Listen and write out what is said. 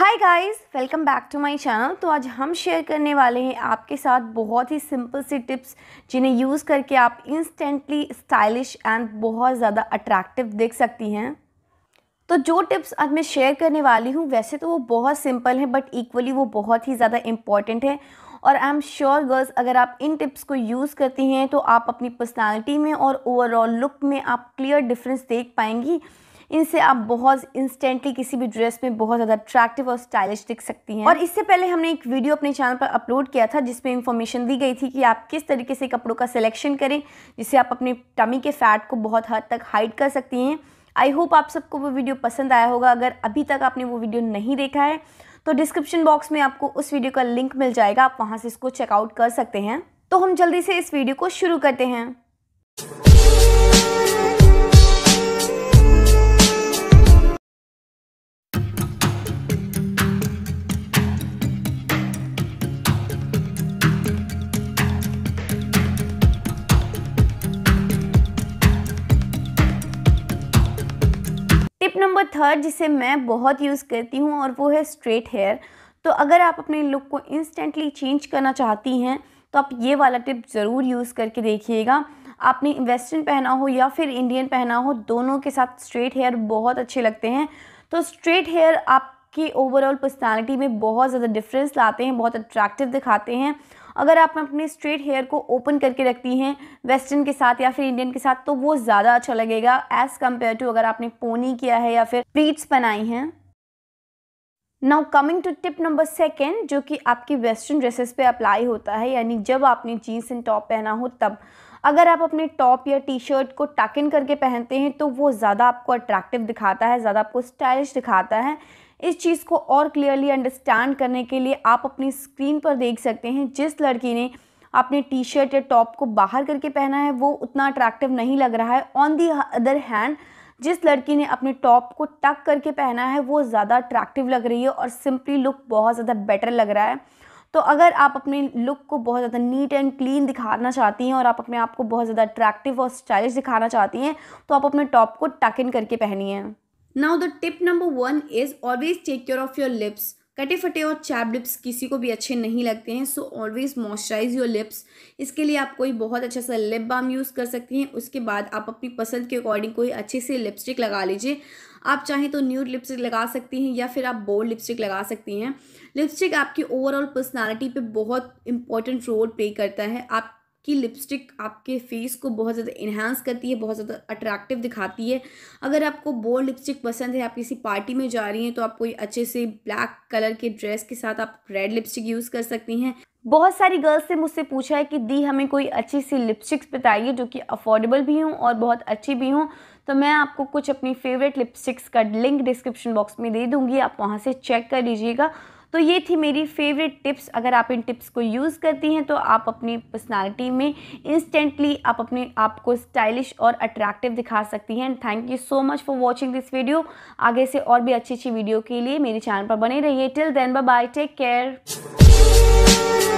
hi guys welcome back to my channel तो आज हम शेयर करने वाले हैं आपके साथ बहुत ही सिंपल सी टिप्स जिन्हें यूज़ करके आप इंस्टेंटली स्टाइलिश एंड बहुत ज़्यादा अट्रैक्टिव दिख सकती हैं तो जो टिप्स आज मैं शेयर करने वाली हूँ वैसे तो वो बहुत सिंपल हैं बट इक्वली वो बहुत ही ज़्यादा इम्पॉर्टेंट है और आई एम श्योर गर्ल्स अगर आप इन टिप्स को यूज़ करती हैं तो आप अपनी पर्सनालिटी में और ओवरऑल लुक में आप क्लियर डिफरेंस देख पाएंगी इनसे आप बहुत इंस्टेंटली किसी भी ड्रेस में बहुत ज़्यादा अट्रैक्टिव और स्टाइलिश दिख सकती हैं और इससे पहले हमने एक वीडियो अपने चैनल पर अपलोड किया था जिसमें इन्फॉर्मेशन दी गई थी कि आप किस तरीके से कपड़ों का सिलेक्शन करें जिससे आप अपने टमी के फैट को बहुत हद तक हाइड कर सकती हैं आई होप आप सबको वो वीडियो पसंद आया होगा अगर अभी तक आपने वो वीडियो नहीं देखा है तो डिस्क्रिप्शन बॉक्स में आपको उस वीडियो का लिंक मिल जाएगा आप वहाँ से इसको चेकआउट कर सकते हैं तो हम जल्दी से इस वीडियो को शुरू करते हैं थर्ड जिसे मैं बहुत यूज़ करती हूँ और वो है स्ट्रेट हेयर तो अगर आप अपने लुक को इंस्टेंटली चेंज करना चाहती हैं तो आप ये वाला टिप ज़रूर यूज़ करके देखिएगा आपने वेस्टर्न पहना हो या फिर इंडियन पहना हो दोनों के साथ स्ट्रेट हेयर बहुत अच्छे लगते हैं तो स्ट्रेट हेयर आपकी ओवरऑल पर्सनालिटी में बहुत ज़्यादा डिफरेंस लाते हैं बहुत अट्रैक्टिव दिखाते हैं अगर आप अपने स्ट्रेट हेयर को ओपन करके रखती हैं वेस्टर्न के साथ या फिर इंडियन के साथ तो वो ज़्यादा अच्छा लगेगा एज़ कम्पेयर टू अगर आपने पोनी किया है या फिर प्रीट्स बनाई हैं now coming to tip number second जो कि आपकी वेस्टर्न ड्रेसेस पे अप्लाई होता है यानी जब आपने जीन्स एंड टॉप पहना हो तब अगर आप अपने टॉप या टी शर्ट को टक इन करके पहनते हैं तो वो ज़्यादा आपको अट्रैक्टिव दिखाता है ज़्यादा आपको स्टाइलिश दिखाता है इस चीज़ को और क्लियरली अंडरस्टैंड करने के लिए आप अपनी स्क्रीन पर देख सकते हैं जिस लड़की ने अपने टी शर्ट या टॉप को बाहर करके पहना है वो उतना अट्रैक्टिव नहीं लग रहा है ऑन दी अदर हैंड जिस लड़की ने अपने टॉप को टक करके पहना है वो ज़्यादा अट्रैक्टिव लग रही है और सिंपली लुक बहुत ज़्यादा बेटर लग रहा है तो अगर आप अपने लुक को बहुत ज़्यादा नीट एंड क्लीन दिखाना चाहती हैं और आप अपने आप को बहुत ज़्यादा अट्रैक्टिव और स्टाइलिश दिखाना चाहती हैं तो आप अपने टॉप को टक इन करके पहनिए now the tip number one is always take care of your lips कटे फटे और चैप लिप्स किसी को भी अच्छे नहीं लगते हैं so always moisturise your lips इसके लिए आप कोई बहुत अच्छा सा लिप बाम यूज़ कर सकती हैं उसके बाद आप अपनी पसंद के अकॉर्डिंग कोई अच्छे से लिपस्टिक लगा लीजिए आप चाहें तो न्यूड लिपस्टिक लगा सकती हैं या फिर आप बोल्ड लिपस्टिक लगा सकती हैं लिपस्टिक आपकी ओवरऑल पर्सनालिटी पे बहुत इंपॉर्टेंट रोल प्ले करता है आप की लिपस्टिक आपके फेस को बहुत ज़्यादा इन्हांस करती है बहुत ज़्यादा अट्रैक्टिव दिखाती है अगर आपको बोल्ड लिपस्टिक पसंद है आप किसी पार्टी में जा रही हैं तो आप कोई अच्छे से ब्लैक कलर के ड्रेस के साथ आप रेड लिपस्टिक यूज़ कर सकती हैं बहुत सारी गर्ल्स ने मुझसे पूछा है कि दी हमें कोई अच्छी सी लिपस्टिक्स बताइए जो कि अफोर्डेबल भी हों और बहुत अच्छी भी हों तो मैं आपको कुछ अपनी फेवरेट लिपस्टिक्स का लिंक डिस्क्रिप्शन बॉक्स में दे दूँगी आप वहाँ से चेक कर लीजिएगा तो ये थी मेरी फेवरेट टिप्स अगर आप इन टिप्स को यूज़ करती हैं तो आप अपनी पर्सनालिटी में इंस्टेंटली आप अपने आप को स्टाइलिश और अट्रैक्टिव दिखा सकती हैं and thank you so much for watching this video आगे से और भी अच्छी अच्छी वीडियो के लिए मेरे चैनल पर बने रहिए till then bye take care